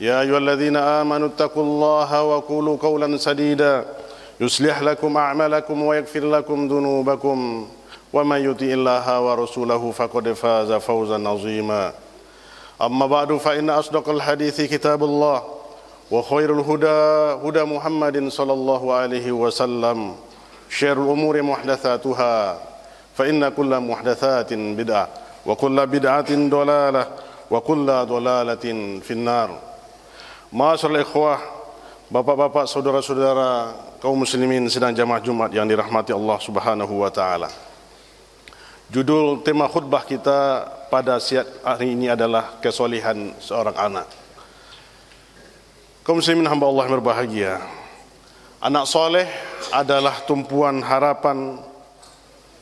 يا أيها الذين آمنوا اتقوا الله وقولوا قولا سديدا يصلح لكم أعمالكم ويغفر لكم ذنوبكم ومن يطع الله ورسوله فقد فاز فوزا عظيما أما بعد فإن أصدق الحديث كتاب الله وخير الهدى هدى محمد صلى الله عليه وسلم شر الأمور محدثاتها فإن كل محدثات بدعة وكل بدعة ضلالة وكل ضلالة في النار Masalah ikhwah, bapak-bapak, saudara-saudara, kaum muslimin sedang jamaah Jumat yang dirahmati Allah Subhanahu wa taala. Judul tema khutbah kita pada siat hari ini adalah kesolehan seorang anak. Kaum muslimin hamba Allah yang berbahagia. Anak soleh adalah tumpuan harapan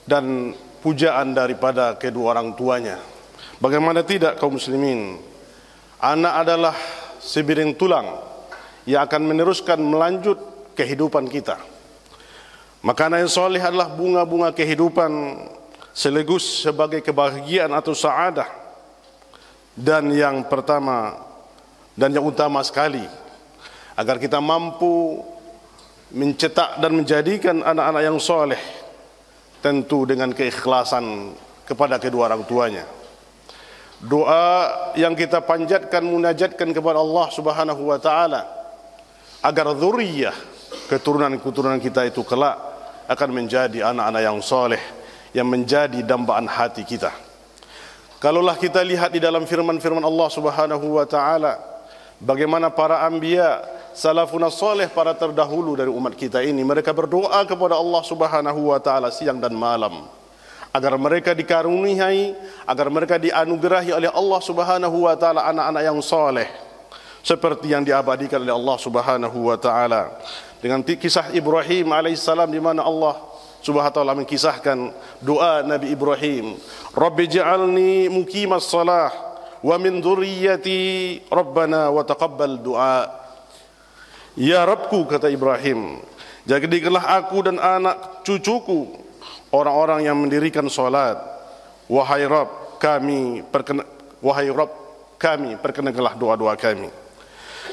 dan pujaan daripada kedua orang tuanya. Bagaimana tidak kaum muslimin? Anak adalah sebiring tulang yang akan meneruskan melanjut kehidupan kita. Makanan yang soleh adalah bunga-bunga kehidupan selegus sebagai kebahagiaan atau saadah. Dan yang pertama dan yang utama sekali agar kita mampu mencetak dan menjadikan anak-anak yang soleh tentu dengan keikhlasan kepada kedua orang tuanya doa yang kita panjatkan munajatkan kepada Allah Subhanahu wa taala agar zuriyah keturunan-keturunan kita itu kelak akan menjadi anak-anak yang soleh yang menjadi dambaan hati kita. Kalaulah kita lihat di dalam firman-firman Allah Subhanahu wa taala bagaimana para anbiya salafuna soleh para terdahulu dari umat kita ini mereka berdoa kepada Allah Subhanahu wa taala siang dan malam agar mereka dikaruniai, agar mereka dianugerahi oleh Allah Subhanahu wa taala anak-anak yang soleh seperti yang diabadikan oleh Allah Subhanahu wa taala. Dengan kisah Ibrahim alaihissalam di mana Allah Subhanahu wa taala mengkisahkan doa Nabi Ibrahim, "Rabbi ja'alni muqimas salah wa min dzurriyyati rabbana wa taqabbal du'a." Ya Rabbku kata Ibrahim, jadikanlah aku dan anak cucuku orang-orang yang mendirikan solat. Wahai Rob kami perkena, wahai Rob kami perkenakanlah doa-doa kami.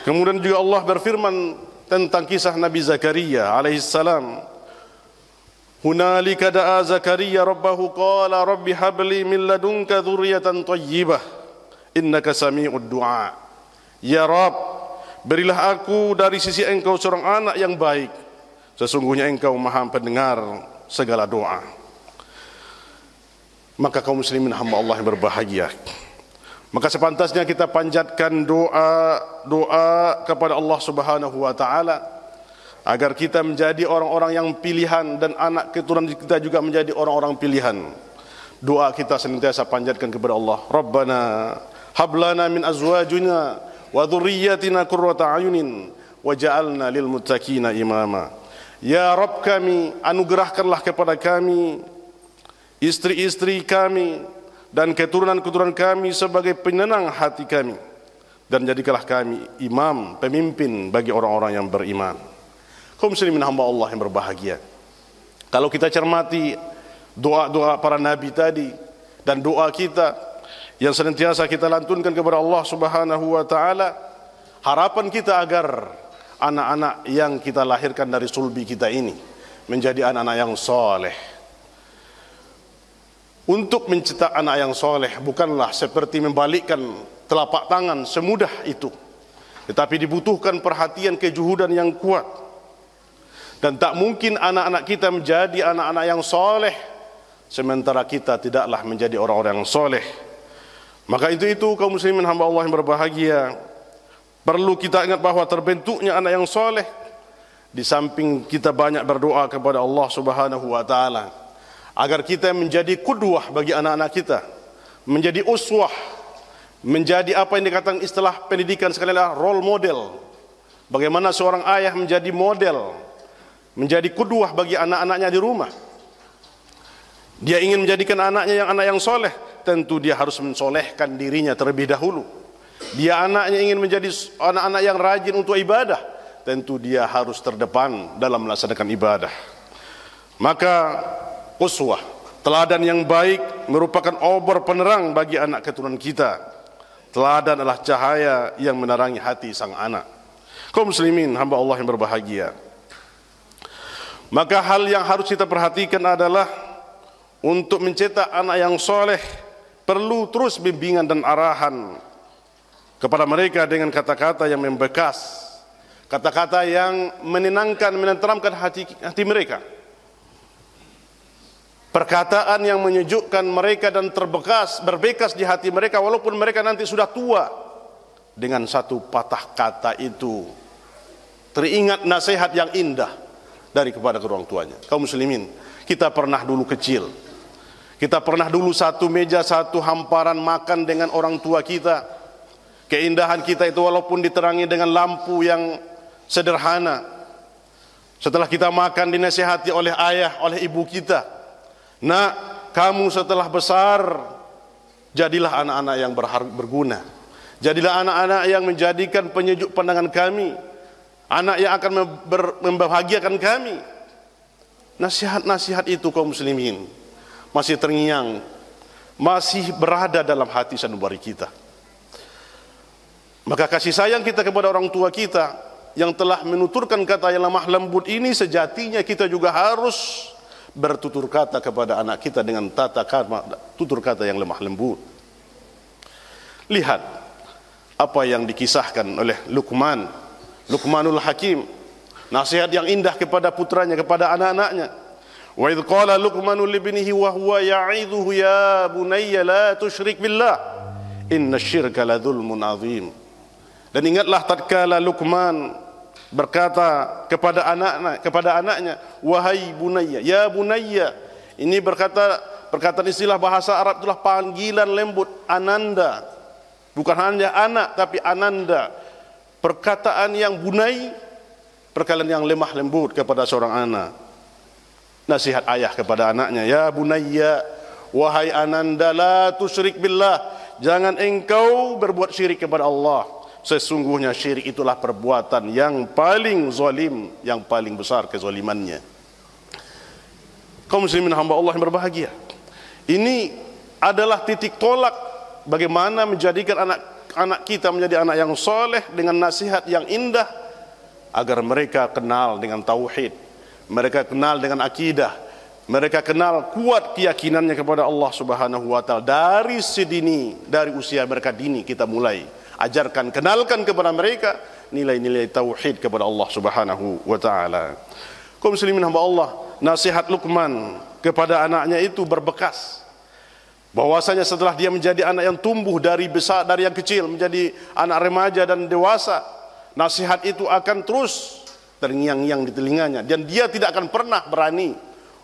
Kemudian juga Allah berfirman tentang kisah Nabi Zakaria alaihissalam. Hunalika da'a Zakaria rabbahu qala rabbi habli min ladunka dzurriatan thayyibah innaka sami'ud du'a. Ya Rob, berilah aku dari sisi engkau seorang anak yang baik. Sesungguhnya engkau maha pendengar segala doa. Maka kaum muslimin hamba Allah yang berbahagia. Maka sepantasnya kita panjatkan doa-doa kepada Allah Subhanahu wa taala agar kita menjadi orang-orang yang pilihan dan anak keturunan kita juga menjadi orang-orang pilihan. Doa kita senantiasa panjatkan kepada Allah. Rabbana hablana min azwajina wa dhurriyyatina qurrata ayunin waj'alna lil muttaqina imama. Ya Rob kami, anugerahkanlah kepada kami istri-istri kami dan keturunan-keturunan kami sebagai penenang hati kami dan jadikanlah kami imam, pemimpin bagi orang-orang yang beriman. Kaum muslimin hamba Allah yang berbahagia. Kalau kita cermati doa-doa para nabi tadi dan doa kita yang senantiasa kita lantunkan kepada Allah Subhanahu wa taala, harapan kita agar anak-anak yang kita lahirkan dari sulbi kita ini menjadi anak-anak yang soleh. Untuk mencetak anak yang soleh bukanlah seperti membalikkan telapak tangan semudah itu. Tetapi dibutuhkan perhatian kejuhudan yang kuat. Dan tak mungkin anak-anak kita menjadi anak-anak yang soleh. Sementara kita tidaklah menjadi orang-orang yang soleh. Maka itu itu kaum muslimin hamba Allah yang berbahagia. Perlu kita ingat bahwa terbentuknya anak yang soleh di samping kita banyak berdoa kepada Allah Subhanahu wa taala agar kita menjadi kudwah bagi anak-anak kita, menjadi uswah, menjadi apa yang dikatakan istilah pendidikan sekali adalah role model. Bagaimana seorang ayah menjadi model, menjadi kudwah bagi anak-anaknya di rumah. Dia ingin menjadikan anaknya yang anak yang soleh, tentu dia harus mensolehkan dirinya terlebih dahulu dia anaknya ingin menjadi anak-anak yang rajin untuk ibadah, tentu dia harus terdepan dalam melaksanakan ibadah. Maka uswah, teladan yang baik merupakan obor penerang bagi anak keturunan kita. Teladan adalah cahaya yang menerangi hati sang anak. Kaum muslimin, hamba Allah yang berbahagia. Maka hal yang harus kita perhatikan adalah untuk mencetak anak yang soleh perlu terus bimbingan dan arahan kepada mereka dengan kata-kata yang membekas, kata-kata yang menenangkan, menenteramkan hati hati mereka. Perkataan yang menyejukkan mereka dan terbekas, berbekas di hati mereka walaupun mereka nanti sudah tua. Dengan satu patah kata itu teringat nasihat yang indah dari kepada kedua orang tuanya. Kaum muslimin, kita pernah dulu kecil. Kita pernah dulu satu meja, satu hamparan makan dengan orang tua kita Keindahan kita itu walaupun diterangi dengan lampu yang sederhana. Setelah kita makan dinasihati oleh ayah, oleh ibu kita. Nak, kamu setelah besar jadilah anak-anak yang berguna. Jadilah anak-anak yang menjadikan penyejuk pandangan kami. Anak yang akan membahagiakan kami. Nasihat-nasihat itu kaum muslimin masih terngiang, masih berada dalam hati sanubari kita. Maka kasih sayang kita kepada orang tua kita yang telah menuturkan kata yang lemah lembut ini sejatinya kita juga harus bertutur kata kepada anak kita dengan tata karma tutur kata yang lemah lembut. Lihat apa yang dikisahkan oleh Luqman, Luqmanul Hakim, nasihat yang indah kepada putranya, kepada anak-anaknya. Wa idh qala Luqmanu li ibnihi wa huwa ya'idhuhu ya bunayya la tusyrik billah. Inna syirka la dzulmun 'adzim. Dan ingatlah tatkala Luqman berkata kepada anaknya, kepada anaknya, "Wahai bunayya, ya bunayya." Ini berkata perkataan istilah bahasa Arab itulah panggilan lembut ananda. Bukan hanya anak tapi ananda. Perkataan yang bunai, perkataan yang lemah lembut kepada seorang anak. Nasihat ayah kepada anaknya, "Ya bunayya, wahai ananda, la tusyrik billah." Jangan engkau berbuat syirik kepada Allah. Sesungguhnya syirik itulah perbuatan yang paling zalim, yang paling besar kezalimannya. Kaum muslimin hamba Allah yang berbahagia. Ini adalah titik tolak bagaimana menjadikan anak anak kita menjadi anak yang soleh dengan nasihat yang indah agar mereka kenal dengan tauhid, mereka kenal dengan akidah, mereka kenal kuat keyakinannya kepada Allah Subhanahu wa taala dari sedini, dari usia mereka dini kita mulai ajarkan kenalkan kepada mereka nilai-nilai tauhid kepada Allah Subhanahu wa taala. Kaum muslimin hamba Allah, nasihat Luqman kepada anaknya itu berbekas. Bahwasanya setelah dia menjadi anak yang tumbuh dari besar dari yang kecil menjadi anak remaja dan dewasa, nasihat itu akan terus terngiang-ngiang di telinganya dan dia tidak akan pernah berani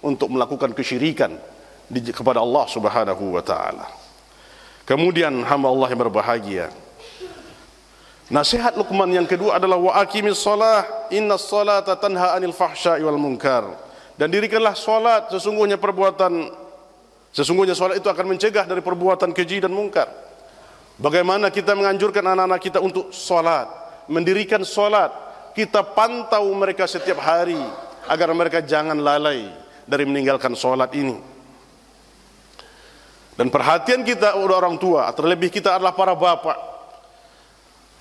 untuk melakukan kesyirikan kepada Allah Subhanahu wa taala. Kemudian hamba Allah yang berbahagia, Nasihat Luqman yang kedua adalah wa aqimis shalah inna sholata tanha anil fahsya'i wal munkar. Dan dirikanlah salat sesungguhnya perbuatan sesungguhnya salat itu akan mencegah dari perbuatan keji dan mungkar. Bagaimana kita menganjurkan anak-anak kita untuk salat, mendirikan salat, kita pantau mereka setiap hari agar mereka jangan lalai dari meninggalkan salat ini. Dan perhatian kita orang tua, terlebih kita adalah para bapak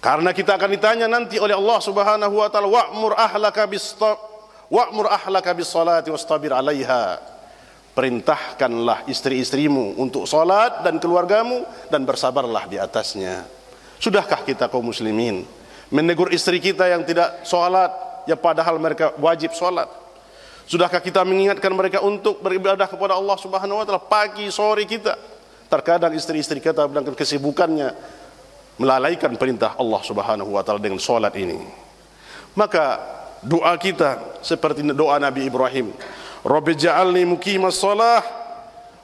karena kita akan ditanya nanti oleh Allah Subhanahu wa taala wa'mur ahlaka bis wa'mur ahlaka bis salati wastabir 'alaiha. Perintahkanlah istri-istrimu untuk salat dan keluargamu dan bersabarlah di atasnya. Sudahkah kita kaum muslimin menegur istri kita yang tidak salat ya padahal mereka wajib salat? Sudahkah kita mengingatkan mereka untuk beribadah kepada Allah Subhanahu wa taala pagi sore kita? Terkadang istri-istri kita dengan kesibukannya melalaikan perintah Allah Subhanahu wa taala dengan salat ini. Maka doa kita seperti doa Nabi Ibrahim, "Rabbi ja'alni muqimas salah"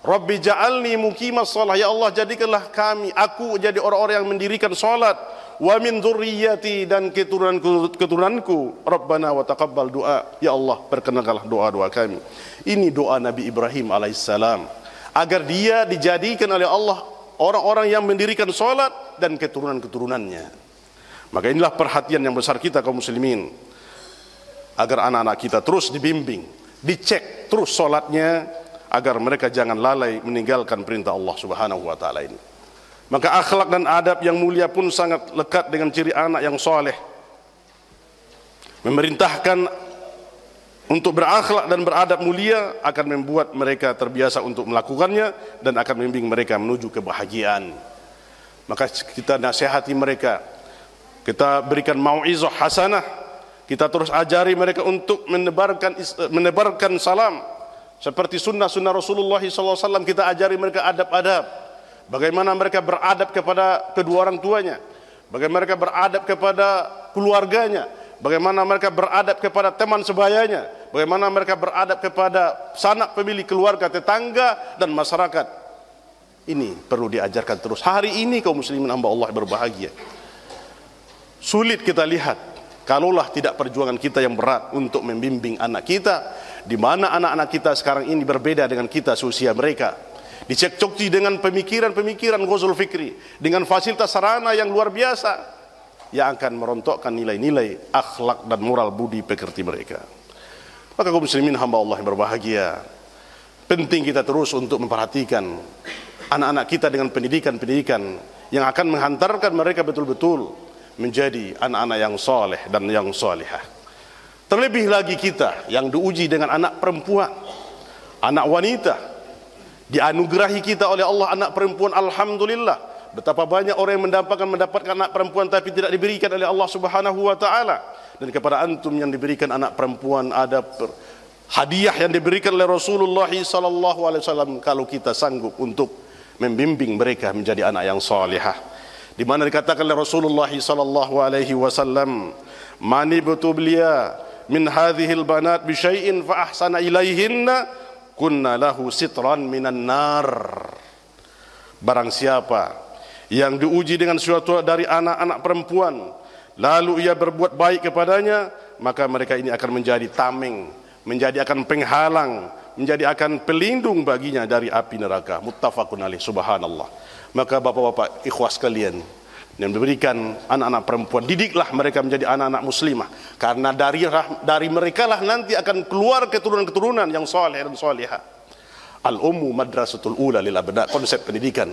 Rabbi ja'alni muqimas salah ya Allah jadikanlah kami aku jadi orang-orang yang mendirikan salat wa min dzurriyyati dan keturunanku keturunanku Rabbana wa taqabbal doa ya Allah perkenankanlah doa-doa kami ini doa Nabi Ibrahim alaihissalam agar dia dijadikan oleh Allah orang-orang yang mendirikan sholat dan keturunan-keturunannya. Maka inilah perhatian yang besar kita kaum muslimin. Agar anak-anak kita terus dibimbing, dicek terus sholatnya agar mereka jangan lalai meninggalkan perintah Allah Subhanahu wa taala ini. Maka akhlak dan adab yang mulia pun sangat lekat dengan ciri anak yang soleh. Memerintahkan untuk berakhlak dan beradab mulia akan membuat mereka terbiasa untuk melakukannya dan akan membimbing mereka menuju kebahagiaan. Maka kita nasihati mereka, kita berikan mauizah hasanah, kita terus ajari mereka untuk menebarkan menebarkan salam seperti sunnah sunnah Rasulullah SAW kita ajari mereka adab-adab bagaimana mereka beradab kepada kedua orang tuanya bagaimana mereka beradab kepada keluarganya bagaimana mereka beradab kepada teman sebayanya, bagaimana mereka beradab kepada sanak pemilih keluarga, tetangga dan masyarakat. Ini perlu diajarkan terus. Hari ini kaum muslimin hamba Allah berbahagia. Sulit kita lihat kalaulah tidak perjuangan kita yang berat untuk membimbing anak kita di mana anak-anak kita sekarang ini berbeda dengan kita seusia mereka. Dicekcokci dengan pemikiran-pemikiran ghazul fikri, dengan fasilitas sarana yang luar biasa yang akan merontokkan nilai-nilai akhlak dan moral budi pekerti mereka. Maka kaum muslimin hamba Allah yang berbahagia, penting kita terus untuk memperhatikan anak-anak kita dengan pendidikan-pendidikan yang akan menghantarkan mereka betul-betul menjadi anak-anak yang soleh dan yang solehah. Terlebih lagi kita yang diuji dengan anak perempuan, anak wanita, dianugerahi kita oleh Allah anak perempuan, Alhamdulillah Betapa banyak orang yang mendapatkan mendapatkan anak perempuan tapi tidak diberikan oleh Allah Subhanahu wa taala. Dan kepada antum yang diberikan anak perempuan ada per, hadiah yang diberikan oleh Rasulullah sallallahu alaihi wasallam kalau kita sanggup untuk membimbing mereka menjadi anak yang salihah. Di mana dikatakan oleh Rasulullah sallallahu alaihi wasallam, "Man ibtubliya min hadhihi banat bi syai'in fa ahsana ilaihinna kunna lahu sitran minan nar." Barang siapa yang diuji dengan suatu dari anak-anak perempuan lalu ia berbuat baik kepadanya maka mereka ini akan menjadi tameng menjadi akan penghalang menjadi akan pelindung baginya dari api neraka muttafaqun alaih subhanallah maka bapak-bapak ikhwas kalian yang diberikan anak-anak perempuan didiklah mereka menjadi anak-anak muslimah karena dari dari merekalah nanti akan keluar keturunan-keturunan yang soleh dan soleha al ummu madrasatul ula lil abna konsep pendidikan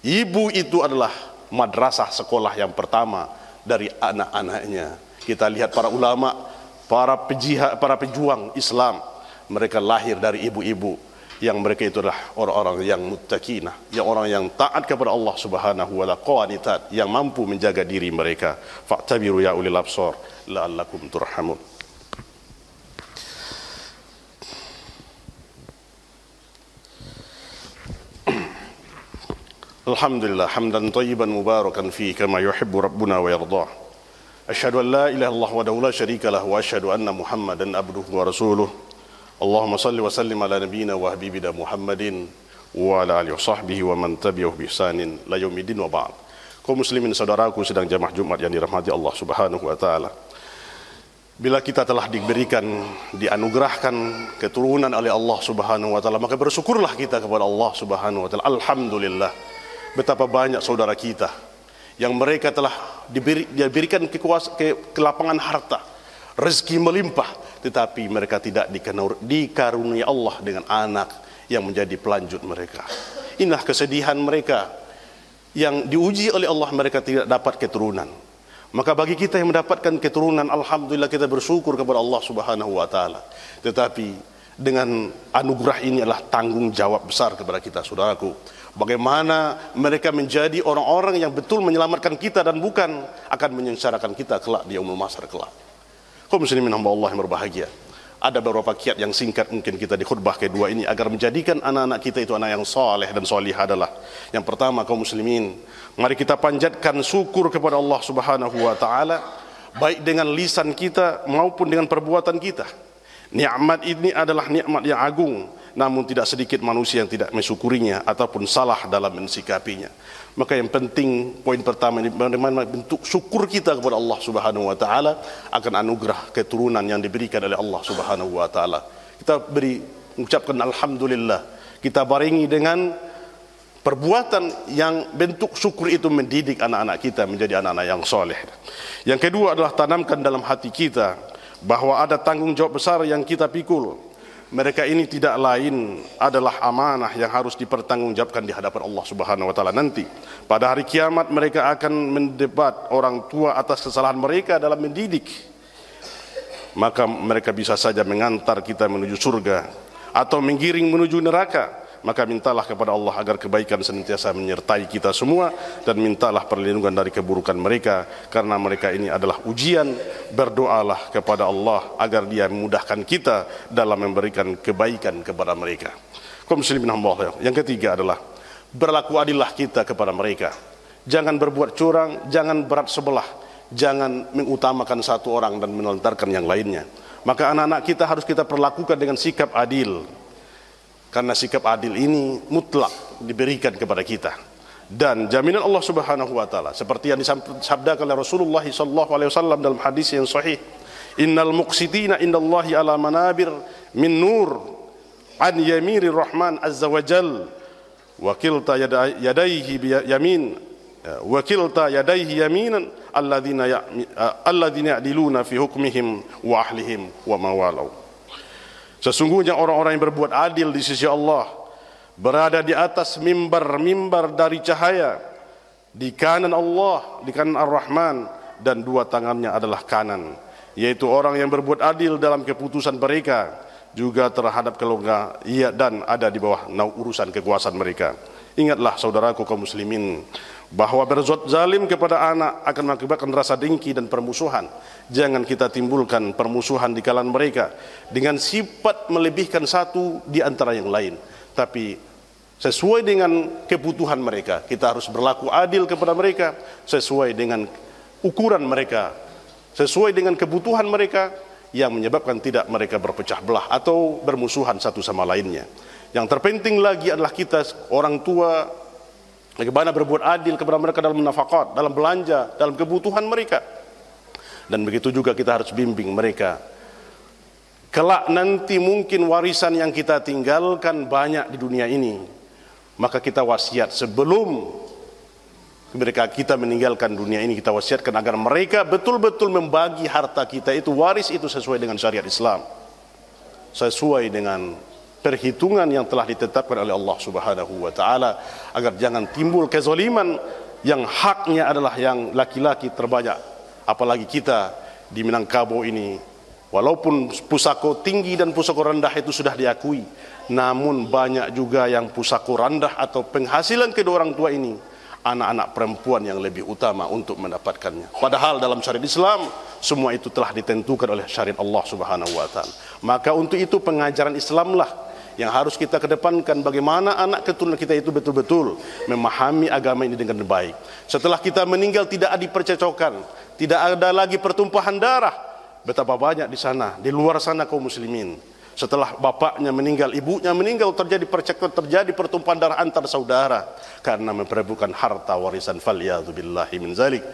Ibu itu adalah madrasah sekolah yang pertama dari anak-anaknya. Kita lihat para ulama, para pejihad, para pejuang Islam, mereka lahir dari ibu-ibu yang mereka itu adalah orang-orang yang muttaqinah, yang orang yang taat kepada Allah Subhanahu wa taala, yang mampu menjaga diri mereka. Fa'tabiru ya ulil absar la'allakum turhamun. الحمد لله حمدا طيبا مباركا فيه كما يحب ربنا ويرضاه أشهد أن لا إله إلا الله وحده لا شريك له وأشهد أن محمدا عبده ورسوله اللهم صل وسلم على نبينا وحبيبنا محمد وعلى آله وصحبه ومن تبعه بإحسان لا يوم الدين وبعد kaum muslimin saudaraku sedang jamaah Jumat yang dirahmati Allah Subhanahu wa taala. Bila kita telah diberikan, dianugerahkan keturunan oleh Allah Subhanahu wa taala, maka bersyukurlah kita kepada Allah Subhanahu wa taala. Alhamdulillah betapa banyak saudara kita yang mereka telah diberi, diberikan kekuasaan, ke, lapangan harta, rezeki melimpah, tetapi mereka tidak dikarunia Allah dengan anak yang menjadi pelanjut mereka. Inilah kesedihan mereka yang diuji oleh Allah mereka tidak dapat keturunan. Maka bagi kita yang mendapatkan keturunan, alhamdulillah kita bersyukur kepada Allah Subhanahu wa taala. Tetapi dengan anugerah ini adalah tanggung jawab besar kepada kita, saudaraku. Bagaimana mereka menjadi orang-orang yang betul menyelamatkan kita dan bukan akan menyengsarakan kita kelak di umul masar kelak. Kau muslimin hamba Allah yang berbahagia. Ada beberapa kiat yang singkat mungkin kita di khutbah kedua ini agar menjadikan anak-anak kita itu anak yang soleh dan solih adalah yang pertama kaum muslimin. Mari kita panjatkan syukur kepada Allah Subhanahu wa taala baik dengan lisan kita maupun dengan perbuatan kita. Nikmat ini adalah nikmat yang agung namun tidak sedikit manusia yang tidak mensyukurinya ataupun salah dalam mensikapinya. Maka yang penting poin pertama ini bagaimana bentuk syukur kita kepada Allah Subhanahu wa taala akan anugerah keturunan yang diberikan oleh Allah Subhanahu wa taala. Kita beri ucapkan alhamdulillah. Kita barengi dengan perbuatan yang bentuk syukur itu mendidik anak-anak kita menjadi anak-anak yang soleh. Yang kedua adalah tanamkan dalam hati kita bahwa ada tanggung jawab besar yang kita pikul mereka ini tidak lain adalah amanah yang harus dipertanggungjawabkan di hadapan Allah Subhanahu wa taala nanti. Pada hari kiamat mereka akan mendebat orang tua atas kesalahan mereka dalam mendidik. Maka mereka bisa saja mengantar kita menuju surga atau menggiring menuju neraka maka mintalah kepada Allah agar kebaikan senantiasa menyertai kita semua dan mintalah perlindungan dari keburukan mereka karena mereka ini adalah ujian berdoalah kepada Allah agar dia memudahkan kita dalam memberikan kebaikan kepada mereka kaum muslimin yang ketiga adalah berlaku adillah kita kepada mereka jangan berbuat curang jangan berat sebelah jangan mengutamakan satu orang dan menelantarkan yang lainnya maka anak-anak kita harus kita perlakukan dengan sikap adil karena sikap adil ini mutlak diberikan kepada kita. Dan jaminan Allah Subhanahu wa taala seperti yang disabdakan oleh Rasulullah sallallahu alaihi wasallam dalam hadis yang sahih, "Innal muqsitina indallahi ala manabir min nur an yamiri rahman azza wa jal wa kilta yadayhi yamin wakilta kilta yadayhi yaminan alladhina alladhina ya'diluna fi hukmihim wa ahlihim wa mawalau." Sesungguhnya orang-orang yang berbuat adil di sisi Allah berada di atas mimbar-mimbar dari cahaya di kanan Allah, di kanan Ar-Rahman dan dua tangannya adalah kanan yaitu orang yang berbuat adil dalam keputusan mereka juga terhadap kelongga ia dan ada di bawah urusan kekuasaan mereka. Ingatlah saudaraku kaum muslimin bahwa berzot zalim kepada anak akan mengakibatkan rasa dengki dan permusuhan. Jangan kita timbulkan permusuhan di kalangan mereka dengan sifat melebihkan satu di antara yang lain. Tapi sesuai dengan kebutuhan mereka, kita harus berlaku adil kepada mereka sesuai dengan ukuran mereka, sesuai dengan kebutuhan mereka yang menyebabkan tidak mereka berpecah belah atau bermusuhan satu sama lainnya. Yang terpenting lagi adalah kita orang tua Bagaimana berbuat adil kepada mereka dalam nafakot, dalam belanja, dalam kebutuhan mereka. Dan begitu juga kita harus bimbing mereka. Kelak nanti mungkin warisan yang kita tinggalkan banyak di dunia ini. Maka kita wasiat sebelum mereka kita meninggalkan dunia ini kita wasiatkan agar mereka betul-betul membagi harta kita itu waris itu sesuai dengan syariat Islam sesuai dengan perhitungan yang telah ditetapkan oleh Allah Subhanahu wa taala agar jangan timbul kezaliman yang haknya adalah yang laki-laki terbanyak apalagi kita di Minangkabau ini walaupun pusako tinggi dan pusako rendah itu sudah diakui namun banyak juga yang pusako rendah atau penghasilan kedua orang tua ini anak-anak perempuan yang lebih utama untuk mendapatkannya. Padahal dalam syariat Islam semua itu telah ditentukan oleh syariat Allah Subhanahu wa taala. Maka untuk itu pengajaran Islamlah yang harus kita kedepankan bagaimana anak keturunan kita itu betul-betul memahami agama ini dengan baik. Setelah kita meninggal tidak ada percecokan, tidak ada lagi pertumpahan darah. Betapa banyak di sana, di luar sana kaum muslimin. Setelah bapaknya meninggal, ibunya meninggal, terjadi percekcokan, terjadi pertumpahan darah antar saudara karena memperebutkan harta warisan. Faliyadzubillahi min zalik.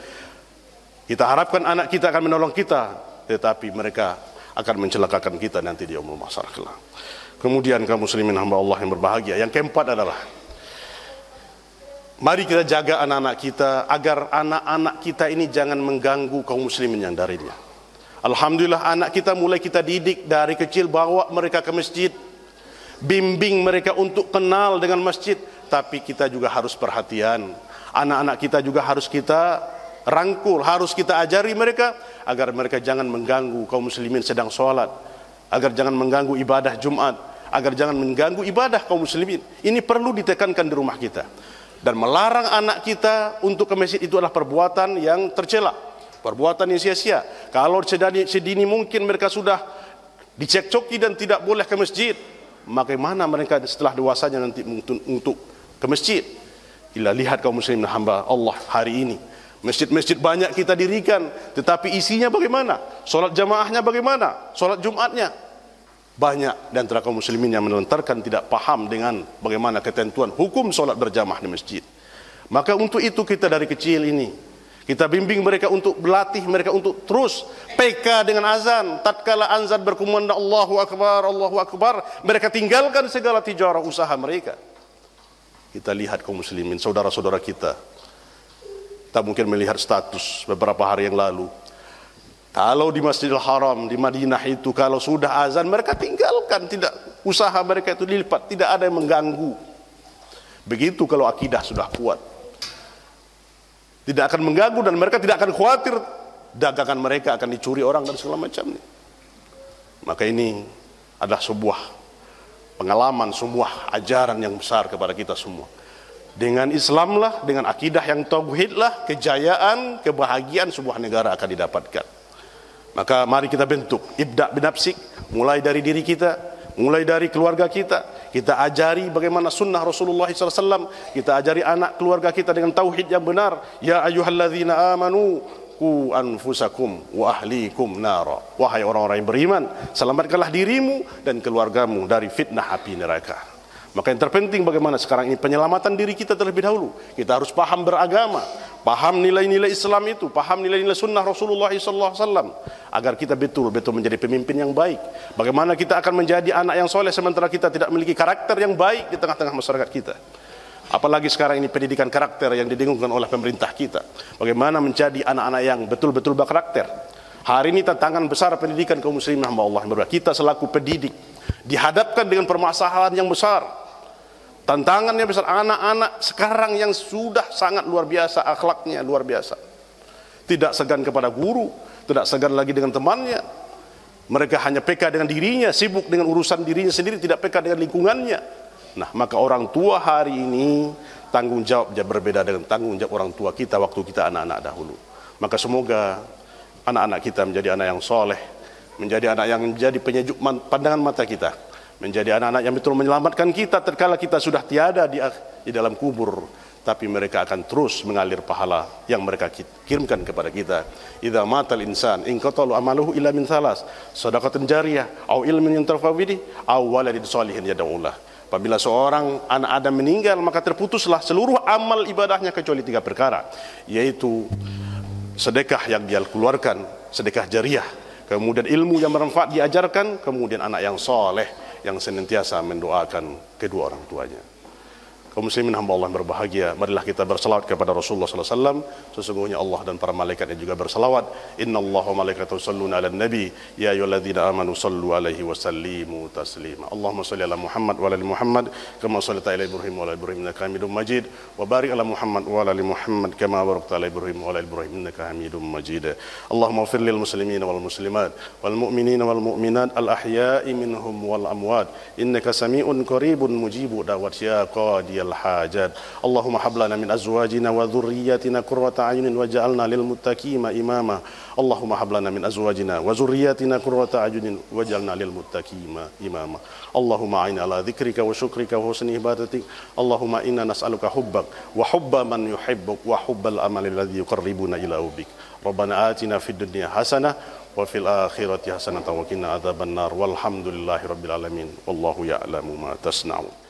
Kita harapkan anak kita akan menolong kita, tetapi mereka akan mencelakakan kita nanti di umur masyarakat. Kemudian kaum muslimin hamba Allah yang berbahagia. Yang keempat adalah mari kita jaga anak-anak kita agar anak-anak kita ini jangan mengganggu kaum muslimin yang darinya. Alhamdulillah anak kita mulai kita didik dari kecil bawa mereka ke masjid. Bimbing mereka untuk kenal dengan masjid, tapi kita juga harus perhatian. Anak-anak kita juga harus kita rangkul, harus kita ajari mereka agar mereka jangan mengganggu kaum muslimin sedang sholat agar jangan mengganggu ibadah Jumat, agar jangan mengganggu ibadah kaum muslimin. Ini perlu ditekankan di rumah kita. Dan melarang anak kita untuk ke masjid itu adalah perbuatan yang tercela, perbuatan yang sia-sia. Kalau sedini, sedini mungkin mereka sudah dicekcoki dan tidak boleh ke masjid, bagaimana mereka setelah dewasanya nanti untuk ke masjid? Ila lihat kaum muslimin hamba Allah hari ini. Masjid-masjid banyak kita dirikan, tetapi isinya bagaimana? Solat jamaahnya bagaimana? Solat Jumatnya? Banyak dan antara muslimin yang melontarkan tidak paham dengan bagaimana ketentuan hukum solat berjamaah di masjid. Maka untuk itu kita dari kecil ini kita bimbing mereka untuk berlatih mereka untuk terus peka dengan azan. Tatkala azan berkumandang Allahu Akbar, Allahu Akbar, mereka tinggalkan segala tijarah usaha mereka. Kita lihat kaum muslimin, saudara-saudara kita kita mungkin melihat status beberapa hari yang lalu. Kalau di Masjidil Haram, di Madinah itu kalau sudah azan mereka tinggalkan, tidak usaha mereka itu dilipat, tidak ada yang mengganggu. Begitu kalau akidah sudah kuat. Tidak akan mengganggu dan mereka tidak akan khawatir dagangan mereka akan dicuri orang dan segala macam. Maka ini adalah sebuah pengalaman, sebuah ajaran yang besar kepada kita semua. Dengan Islamlah, dengan akidah yang tauhidlah, kejayaan, kebahagiaan sebuah negara akan didapatkan. Maka mari kita bentuk ibda binapsik, mulai dari diri kita, mulai dari keluarga kita. Kita ajari bagaimana sunnah Rasulullah SAW. Kita ajari anak keluarga kita dengan tauhid yang benar. Ya ayuhalladzina amanu ku anfusakum wa ahlikum nara. Wahai orang-orang yang beriman, selamatkanlah dirimu dan keluargamu dari fitnah api neraka. Maka yang terpenting bagaimana sekarang ini penyelamatan diri kita terlebih dahulu. Kita harus paham beragama, paham nilai-nilai Islam itu, paham nilai-nilai sunnah Rasulullah SAW. Agar kita betul-betul menjadi pemimpin yang baik. Bagaimana kita akan menjadi anak yang soleh sementara kita tidak memiliki karakter yang baik di tengah-tengah masyarakat kita. Apalagi sekarang ini pendidikan karakter yang didengungkan oleh pemerintah kita. Bagaimana menjadi anak-anak yang betul-betul berkarakter. Hari ini tantangan besar pendidikan kaum muslimah Allah. Kita selaku pendidik dihadapkan dengan permasalahan yang besar Tantangannya besar anak-anak sekarang yang sudah sangat luar biasa akhlaknya luar biasa. Tidak segan kepada guru, tidak segan lagi dengan temannya. Mereka hanya peka dengan dirinya, sibuk dengan urusan dirinya sendiri, tidak peka dengan lingkungannya. Nah, maka orang tua hari ini tanggung jawabnya berbeda dengan tanggung jawab orang tua kita waktu kita anak-anak dahulu. Maka semoga anak-anak kita menjadi anak yang soleh, menjadi anak yang menjadi penyejuk pandangan mata kita menjadi anak-anak yang betul menyelamatkan kita terkala kita sudah tiada di, di dalam kubur tapi mereka akan terus mengalir pahala yang mereka kirimkan kepada kita idza matal insan in qatalu amaluhu illa min thalas shadaqatan jariyah au ilmin yantafa bihi au waladin salihin yad'ulah Apabila seorang anak Adam meninggal maka terputuslah seluruh amal ibadahnya kecuali tiga perkara yaitu sedekah yang dia keluarkan, sedekah jariah, kemudian ilmu yang bermanfaat diajarkan, kemudian anak yang soleh yang senantiasa mendoakan kedua orang tuanya. kaum muslimin hamba Allah yang berbahagia marilah kita berselawat kepada Rasulullah sallallahu alaihi wasallam sesungguhnya Allah dan para malaikat yang juga berselawat innallaha wa malaikatahu yusalluna 'alan nabi ya ayyuhalladzina amanu sallu 'alaihi wa sallimu taslima Allahumma Salli 'ala Muhammad wa 'ala Muhammad kama shallaita 'ala Ibrahim wa 'ala Ibrahim innaka Hamidum Majid wa barik 'ala Muhammad wa 'ala Muhammad kama barakta 'ala Ibrahim wa 'ala Ibrahim innaka Hamidum Majid Allahumma ighfir lil muslimin wal muslimat wal mu'minina wal mu'minat al ahya'i minhum wal amwat innaka sami'un qaribun mujibu da'wat ya qadiyal الحاجات اللهم حبلنا لنا من أزواجنا وذرياتنا قرة أعين واجعلنا للمتقين إماما اللهم حبلنا لنا من أزواجنا وذرياتنا قرة أعين واجعلنا للمتقين إماما اللهم أعنا على ذكرك وشكرك وحسن عبادتك اللهم إنا نسألك حبك وحب من يحبك وحب الأمل الذي يقربنا إلى حبك ربنا آتنا في الدنيا حسنة وفي الآخرة حسنة وقنا عذاب النار والحمد لله رب العالمين والله يعلم ما تصنعون